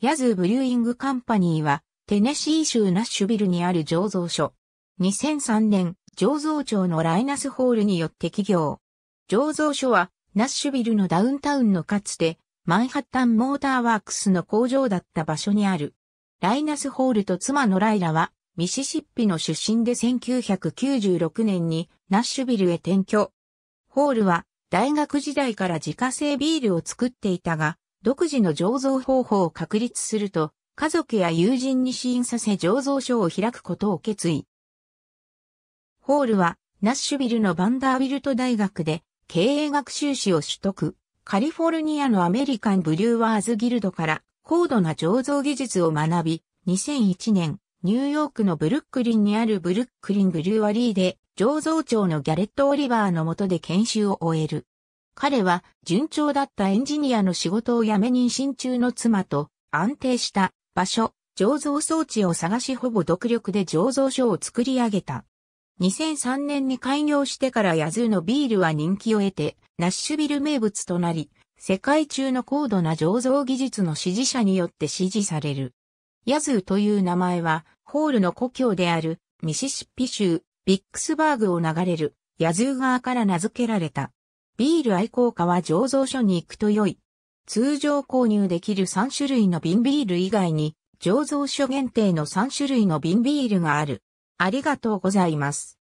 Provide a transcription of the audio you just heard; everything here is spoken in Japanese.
ヤズーブリューイングカンパニーは、テネシー州ナッシュビルにある醸造所。2003年、醸造庁のライナスホールによって起業。醸造所は、ナッシュビルのダウンタウンのかつて、マンハッタンモーターワークスの工場だった場所にある。ライナスホールと妻のライラは、ミシシッピの出身で1996年にナッシュビルへ転居。ホールは大学時代から自家製ビールを作っていたが、独自の醸造方法を確立すると、家族や友人に試飲させ醸造所を開くことを決意。ホールは、ナッシュビルのバンダービルト大学で、経営学修士を取得。カリフォルニアのアメリカンブリューワーズギルドから高度な醸造技術を学び、2001年、ニューヨークのブルックリンにあるブルックリンブリュワリーで、醸造長のギャレット・オリバーの下で研修を終える。彼は順調だったエンジニアの仕事を辞め妊娠中の妻と安定した場所、醸造装置を探しほぼ独力で醸造所を作り上げた。2003年に開業してからヤズーのビールは人気を得て、ナッシュビル名物となり、世界中の高度な醸造技術の支持者によって支持される。ヤズーという名前は、ホールの故郷であるミシシッピ州ビックスバーグを流れるヤズー川から名付けられた。ビール愛好家は醸造所に行くと良い。通常購入できる3種類の瓶ビール以外に、醸造所限定の3種類の瓶ビールがある。ありがとうございます。